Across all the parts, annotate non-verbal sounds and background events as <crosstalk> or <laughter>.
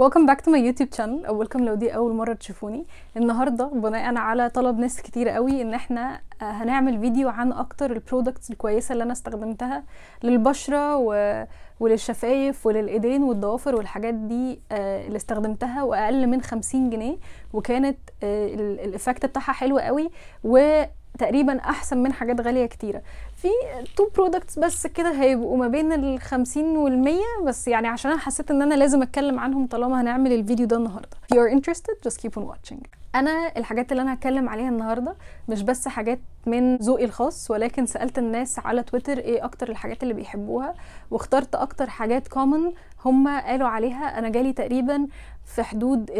ويلكم باك تو ماي يوتيوب شانل اولكم لو دي اول مره تشوفوني النهارده بناء على طلب ناس كتير قوي ان احنا آه، هنعمل فيديو عن اكتر البرودكتس الكويسه اللي انا استخدمتها للبشره و... وللشفايف وللايدين والضوافر والحاجات دي آه، اللي استخدمتها واقل من 50 جنيه وكانت آه، الايفكت بتاعها حلو قوي و تقريبا احسن من حاجات غاليه كتيره في تو برودكتس بس كده هيبقوا ما بين ال 50 وال 100 بس يعني عشان انا حسيت ان انا لازم اتكلم عنهم طالما هنعمل الفيديو ده النهارده if are interested just keep on watching انا الحاجات اللي انا هتكلم عليها النهارده مش بس حاجات من ذوقي الخاص ولكن سالت الناس على تويتر ايه اكتر الحاجات اللي بيحبوها واخترت اكتر حاجات كومن هم قالوا عليها انا جالي تقريبا في حدود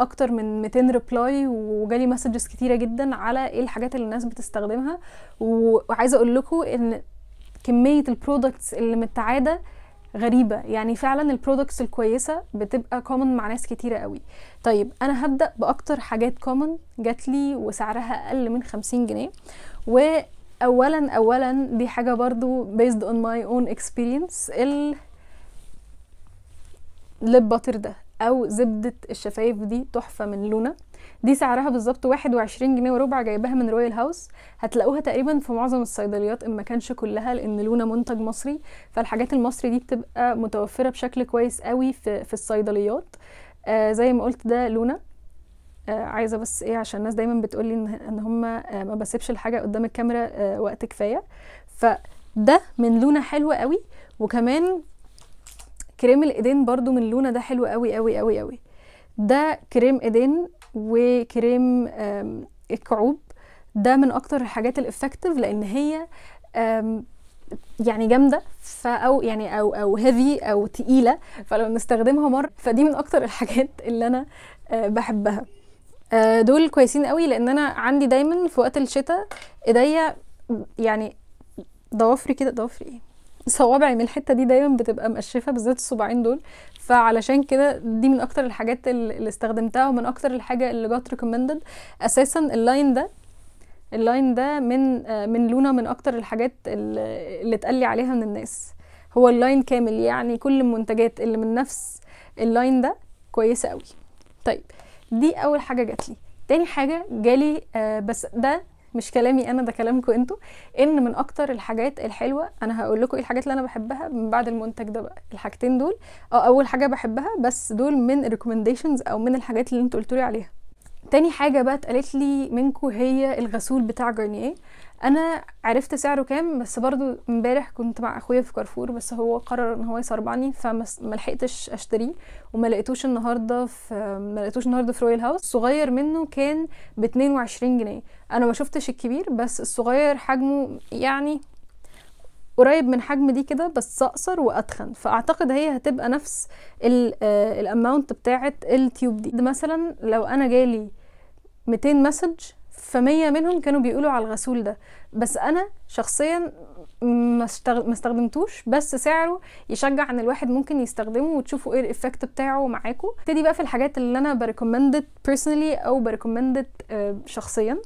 اكتر من 200 ريبلاي وجالي مسجز كتيره جدا على ايه الحاجات اللي الناس بتستخدمها وعايزه اقول لكم ان كميه البرودكتس اللي متعاده غريبه يعني فعلا البرودكتس الكويسه بتبقى كومن مع ناس كتيره قوي طيب انا هبدا باكتر حاجات كومن جات لي وسعرها اقل من 50 جنيه واولا اولا دي حاجه برضو based on my own experience ال لب باتر ده او زبده الشفايف دي تحفه من لونا دي سعرها بالظبط واحد وعشرين جنيه وربع جايباها من رويال هاوس هتلاقوها تقريبا في معظم الصيدليات ان ما كانش كلها لان لونا منتج مصري فالحاجات المصري دي بتبقى متوفره بشكل كويس قوي في, في الصيدليات آه زي ما قلت ده لونا آه عايزه بس ايه عشان الناس دايما بتقولي ان ان هم آه ما بسيبش الحاجه قدام الكاميرا آه وقت كفايه فده من لونا حلو قوي وكمان كريم الايدين برضو من لونا ده حلو قوي قوي قوي قوي ده كريم ايدين وكريم الكعوب ده من اكتر الحاجات الافكتيف لان هي يعني جامده او يعني او او هيفي او تقيله فلو نستخدمها مره فدي من اكتر الحاجات اللي انا آه، بحبها آه، دول كويسين قوي لان انا عندي دايما في وقت الشتاء ايديا يعني ضوافري كده ضوافري ايه صوابعي من الحته دي دايما بتبقى مقشفه بالذات الصباعين دول فعلشان كده دي من اكتر الحاجات اللي استخدمتها ومن اكتر الحاجه اللي جت ريكومندد اساسا اللاين ده اللاين ده من من لونا من اكتر الحاجات اللي اتقال لي عليها من الناس هو اللاين كامل يعني كل المنتجات اللي من نفس اللاين ده كويسه قوي طيب دي اول حاجه جات لي تاني حاجه جالي آه، بس ده مش كلامي انا ده كلامكم انتوا ان من اكتر الحاجات الحلوه انا هقول لكم ايه الحاجات اللي انا بحبها من بعد المنتج ده بقى الحاجتين دول اه اول حاجه بحبها بس دول من ريكومنديشنز او من الحاجات اللي انتوا قلتوا عليها تاني حاجه بقى اتقالت لي منكم هي الغسول بتاع جارنيه انا عرفت سعره كام بس برضو امبارح كنت مع اخويا في كارفور بس هو قرر ان هو يسربعني فما لحقتش اشتريه وما لقيتوش النهارده في ما لقيتوش النهارده في رويال هاوس صغير منه كان ب 22 جنيه انا ما شفتش الكبير بس الصغير حجمه يعني قريب من حجم دي كده بس اقصر واتخن فاعتقد هي هتبقى نفس الاماونت بتاعه التيوب دي مثلا لو انا جالي 200 مسج فمية منهم كانوا بيقولوا على الغسول ده بس انا شخصيا ما استخدمتوش بس سعره يشجع ان الواحد ممكن يستخدمه وتشوفوا ايه الافكت بتاعه معاكم ابتدي بقى في الحاجات اللي انا بريكومندد بيرسونالي او بريكومندد آه، شخصيا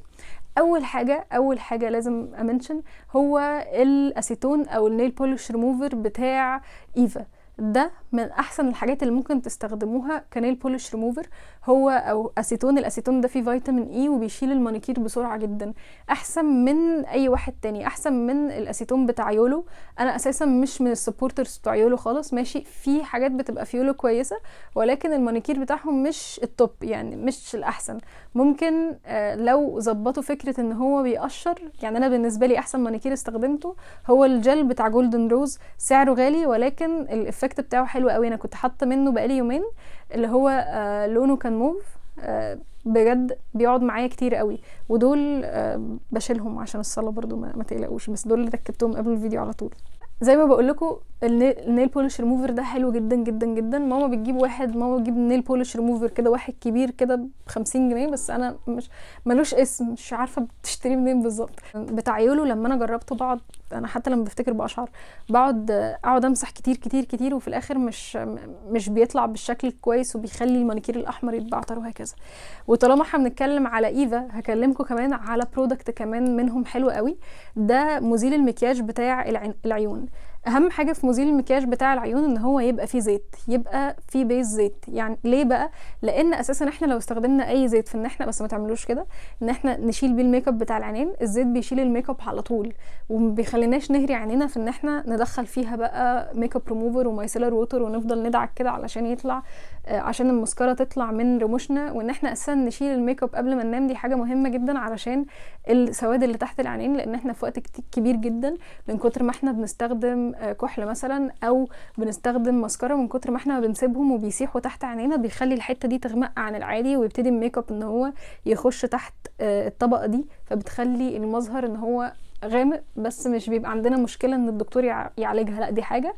اول حاجه اول حاجه لازم امنشن هو الاسيتون او النيل بولش ريموفر بتاع ايفا ده من احسن الحاجات اللي ممكن تستخدموها كنيل بولش ريموفر هو او اسيتون الاسيتون ده فيه فيتامين اي e وبيشيل المانيكير بسرعه جدا احسن من اي واحد تاني احسن من الاسيتون بتاع يولو انا اساسا مش من السبورترز بتاع يولو خالص ماشي في حاجات بتبقى في يولو كويسه ولكن المانيكير بتاعهم مش التوب يعني مش الاحسن ممكن آه، لو ظبطوا فكره ان هو بيقشر يعني انا بالنسبه لي احسن مانيكير استخدمته هو الجل بتاع جولدن روز سعره غالي ولكن الايفكت الايفكت بتاعه حلو قوي انا كنت حاطه منه بقالي يومين اللي هو آه لونه كان موف آه بجد بيقعد معايا كتير قوي ودول آه بشيلهم عشان الصلاه برضو ما, ما تقلقوش بس دول اللي ركبتهم قبل الفيديو على طول زي ما بقول لكم النيل بولش ريموفر ده حلو جدا جدا جدا ماما بتجيب واحد ماما بتجيب نيل بولش ريموفر كده واحد كبير كده ب 50 جنيه بس انا مش ملوش اسم مش عارفه بتشتري منين بالظبط بتاع يولو لما انا جربته بقعد انا حتى لما بفتكر بقشعر بقعد اقعد امسح كتير كتير كتير وفي الاخر مش مش بيطلع بالشكل الكويس وبيخلي المانيكير الاحمر يتبعتر وهكذا وطالما احنا بنتكلم على ايفا هكلمكم كمان على برودكت كمان منهم حلو قوي ده مزيل المكياج بتاع العيون اهم حاجه في مزيل المكياج بتاع العيون ان هو يبقى فيه زيت يبقى فيه بيز زيت يعني ليه بقى لان اساسا احنا لو استخدمنا اي زيت في ان احنا بس ما تعملوش كده ان احنا نشيل بيه الميك اب بتاع العينين الزيت بيشيل الميك اب على طول وما بيخليناش نهري عينينا في ان احنا ندخل فيها بقى ميك اب ريموفر ومايسيلر ووتر ونفضل ندعك كده علشان يطلع آه، عشان المسكره تطلع من رموشنا وان احنا اساسا نشيل الميك اب قبل ما ننام دي حاجه مهمه جدا علشان السواد اللي تحت العينين لان احنا في وقت كبير جدا من كتر ما احنا بنستخدم آه، كحل مثلا او بنستخدم مسكره من كتر ما احنا بنسيبهم وبيسيحوا تحت عينينا بيخلي الحته دي تغمق عن العادي ويبتدي الميك اب ان هو يخش تحت آه، الطبقه دي فبتخلي المظهر ان هو غامق بس مش بيبقى عندنا مشكله ان الدكتور يعالجها لا دي حاجه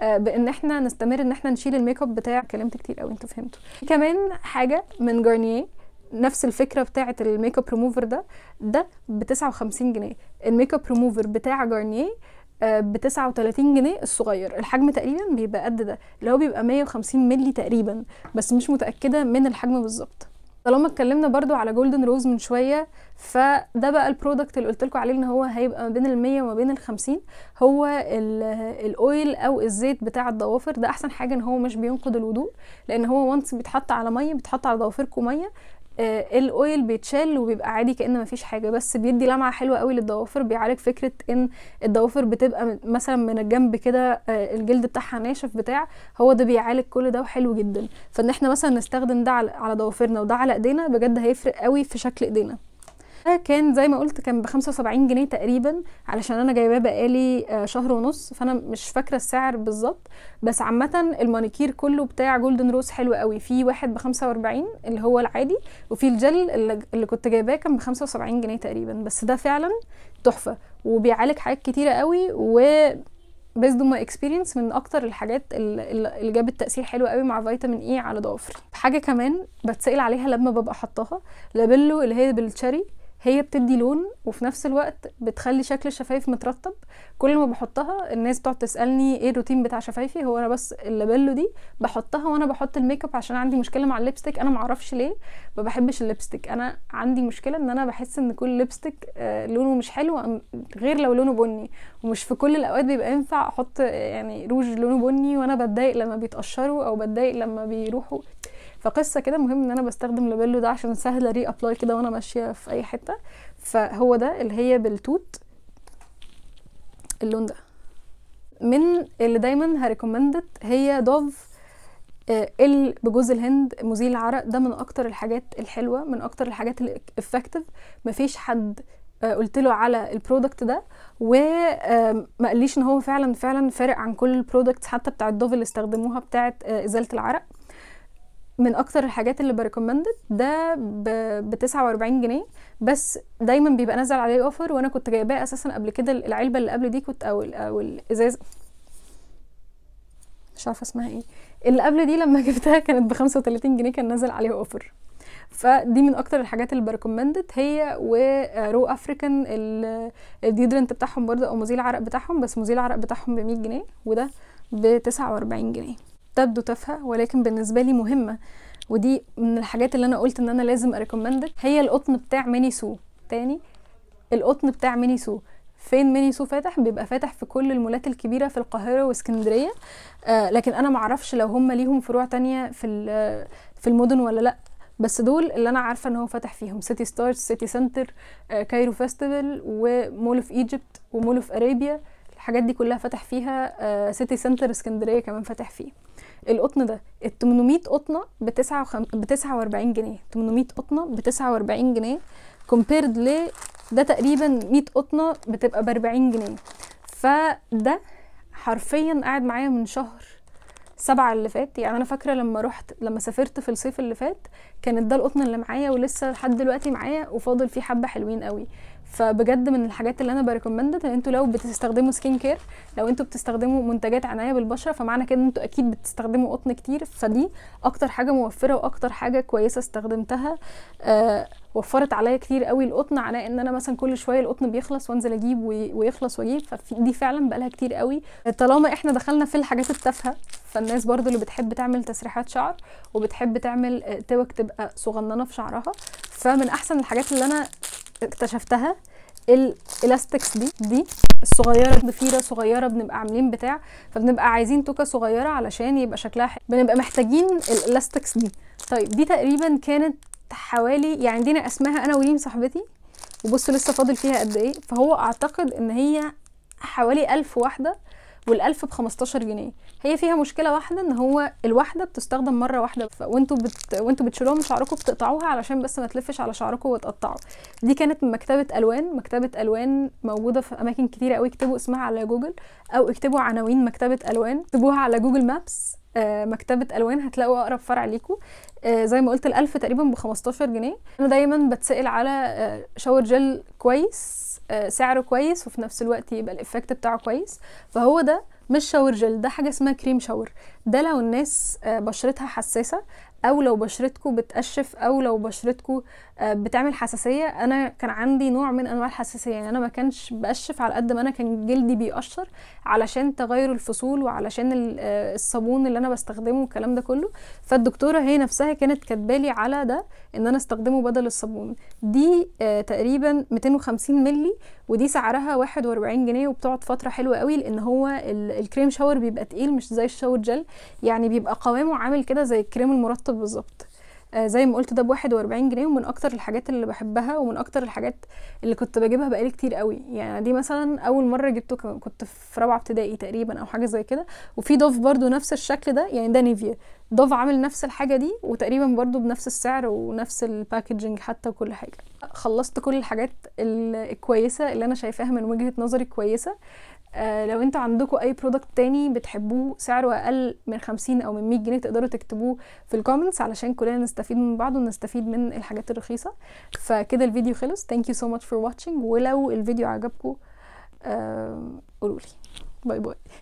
آه، بان احنا نستمر ان احنا نشيل الميك اب بتاع كلمت كتير قوي انتوا فهمتوا كمان حاجه من جارنيه نفس الفكره بتاعه الميك اب ريموفر ده ده ب 59 جنيه الميك اب ريموفر بتاع جارنيه ب 39 جنيه الصغير الحجم تقريبا بيبقى قد ده اللي هو بيبقى 150 مللي تقريبا بس مش متاكده من الحجم بالظبط طالما اتكلمنا برضو على جولدن روز من شويه فده بقى البرودكت اللي قلت لكم عليه ان هو هيبقى ما بين ال100 وما بين ال50 هو الاويل او الزيت بتاع الضوافر ده احسن حاجه ان هو مش بينقض الوضوء لان هو وانس بيتحط على ميه بيتحط على ضوافركم ميه آه، الاويل بيتشال وبيبقى عادي كأن مفيش حاجه بس بيدي لمعه حلوه قوي للضوافر بيعالج فكره ان الضوافر بتبقى مثلا من الجنب كده آه، الجلد بتاعها ناشف بتاع هو ده بيعالج كل ده وحلو جدا فان احنا مثلا نستخدم ده على ضوافرنا وده على ايدينا بجد هيفرق قوي في شكل ايدينا كان زي ما قلت كان ب 75 جنيه تقريبا علشان انا جايباه بقالي آه، شهر ونص فانا مش فاكره السعر بالظبط بس عامه المانيكير كله بتاع جولدن روز حلو قوي في واحد ب 45 اللي هو العادي وفي الجل اللي كنت جايباه كان ب 75 جنيه تقريبا بس ده فعلا تحفه وبيعالج حاجات كتيره قوي و بيزد اون اكسبيرينس من اكتر الحاجات اللي جابت تاثير حلو قوي مع فيتامين اي e على ضوافري حاجه كمان بتسال عليها لما ببقى حطاها لابيلو اللي هي بالتشيري هي بتدي لون وفي نفس الوقت بتخلي شكل الشفايف مترطب كل ما بحطها الناس بتقعد تسالني ايه الروتين بتاع شفايفي هو انا بس اللابيلو دي بحطها وانا بحط الميك اب عشان عندي مشكله مع الليبستيك انا معرفش ليه ما بحبش الليبستيك انا عندي مشكله ان انا بحس ان كل ليبستيك آه، لونه مش حلو غير لو لونه بني ومش في كل الاوقات بيبقى ينفع احط آه، يعني روج لونه بني وانا بتضايق لما بيتقشروا او بتضايق لما بيروحوا فقصه كده مهم ان انا بستخدم لابيلو ده عشان سهل ري ابلاي كده وانا ماشيه في اي حته فهو ده اللي هي بالتوت اللون ده من اللي دايما هريكومندت هي دوف آه، ال بجوز الهند مزيل العرق ده من اكتر الحاجات الحلوه من اكتر الحاجات الافكتيف مفيش حد آه، قلت له على البرودكت ده وما قاليش ان هو فعلا فعلا فارق عن كل البرودكتس حتى بتاعت دوف اللي استخدموها بتاعه آه، ازاله العرق من اكتر الحاجات اللي بريكومندد ده ب 49 جنيه بس دايما بيبقى نازل عليه اوفر وانا كنت جايباه اساسا قبل كده العلبه اللي قبل دي كنت او او الازاز مش عارفه اسمها ايه اللي قبل دي لما <laughs> جبتها كانت ب 35 جنيه كان نازل عليها اوفر فدي من اكتر الحاجات اللي بريكومندد هي ورو افريكان الديودرنت بتاعهم برضه او مزيل عرق بتاعهم بس مزيل عرق بتاعهم ب 100 جنيه وده ب 49 جنيه تبدو تافهه ولكن بالنسبه لي مهمه ودي من الحاجات اللي انا قلت ان انا لازم اريكومندك هي القطن بتاع ميني سو تاني القطن بتاع ميني سو فين ميني سو فاتح بيبقى فاتح في كل المولات الكبيره في القاهره واسكندريه آه لكن انا معرفش لو هم ليهم فروع تانية في في المدن ولا لا بس دول اللي انا عارفه ان هو فاتح فيهم سيتي ستارز سيتي سنتر آه كايرو فيستيفال ومول اوف ايجيبت ومول اوف اريبيا الحاجات دي كلها فاتح فيها آه سيتي سنتر اسكندريه كمان فاتح فيه القطن ده ال 800 قطنه ب 49 جنيه 800 قطنه ب 49 جنيه كومبيرد ل ده تقريبا 100 قطنه بتبقى ب 40 جنيه فده حرفيا قاعد معايا من شهر سبعة اللي فات يعني انا فاكره لما رحت لما سافرت في الصيف اللي فات كانت ده القطن اللي معايا ولسه لحد دلوقتي معايا وفاضل فيه حبه حلوين قوي فبجد من الحاجات اللي انا بريكومندد ان انتوا لو بتستخدموا سكين كير لو انتوا بتستخدموا منتجات عنايه بالبشره فمعنى كده ان انتوا اكيد بتستخدموا قطن كتير فدي اكتر حاجه موفره واكتر حاجه كويسه استخدمتها آه وفرت عليا كتير قوي القطن على ان انا مثلا كل شويه القطن بيخلص وانزل اجيب ويخلص واجيب فدي فعلا بقى لها كتير قوي طالما احنا دخلنا في الحاجات التافهه فالناس برضو اللي بتحب تعمل تسريحات شعر وبتحب تعمل آه، توك تبقى صغننه في شعرها فمن احسن الحاجات اللي انا اكتشفتها الالاستكس دي دي الصغيره ضفيره صغيره بنبقى عاملين بتاع فبنبقى عايزين توكه صغيره علشان يبقى شكلها حلو بنبقى محتاجين الالاستكس دي طيب دي تقريبا كانت حوالي يعني دينا اسمها انا وريم صاحبتي وبصوا لسه فاضل فيها قد ايه فهو اعتقد ان هي حوالي ألف واحده والألف بخمستاشر جنيه هي فيها مشكله واحده ان هو الواحده بتستخدم مره واحده وانتوا بت... وانتوا بتشيلوها من شعركم بتقطعوها علشان بس ما تلفش على شعركم وتقطعوا دي كانت من مكتبه الوان مكتبه الوان موجوده في اماكن كتيره قوي اكتبوا اسمها على جوجل او اكتبوا عناوين مكتبه الوان اكتبوها على جوجل مابس آه، مكتبه الوان هتلاقوا اقرب فرع ليكوا آه، زي ما قلت الالف تقريبا ب 15 جنيه انا دايما بتسال على شاور آه، جل كويس سعره كويس وفي نفس الوقت يبقى الافكت بتاعه كويس فهو ده مش شاور جل ده حاجه اسمها كريم شاور ده لو الناس بشرتها حساسه او لو بشرتكم بتقشف او لو بشرتكم بتعمل حساسيه انا كان عندي نوع من انواع الحساسيه يعني انا ما كانش بقشف على قد ما انا كان جلدي بيقشر علشان تغير الفصول وعلشان آه، الصابون اللي انا بستخدمه والكلام ده كله فالدكتوره هي نفسها كانت كاتبالي على ده ان انا استخدمه بدل الصابون دي آه، تقريبا 250 مللي ودي سعرها 41 جنيه وبتقعد فتره حلوه قوي لان هو الكريم شاور بيبقى تقيل مش زي الشاور جل يعني بيبقى قوامه عامل كده زي الكريم المرطب بالظبط آه، زي ما قلت ده ب 41 جنيه ومن اكتر الحاجات اللي بحبها ومن اكتر الحاجات اللي كنت بجيبها بقالي كتير قوي يعني دي مثلا اول مره جبته كنت في رابعه ابتدائي تقريبا او حاجه زي كده وفي دوف برضو نفس الشكل ده يعني ده نيفيا دوف عامل نفس الحاجه دي وتقريبا برضو بنفس السعر ونفس الباكجينج حتى وكل حاجه خلصت كل الحاجات الكويسه اللي انا شايفاها من وجهه نظري كويسه آه لو انتوا عندكم اي برودكت تاني بتحبوه سعره اقل من 50 او من 100 جنيه تقدروا تكتبوه في الكومنتس علشان كلنا نستفيد من بعض ونستفيد من الحاجات الرخيصه فكده الفيديو خلص ثانك يو سو ماتش فور واتشنج ولو الفيديو عجبكم آه لي باي باي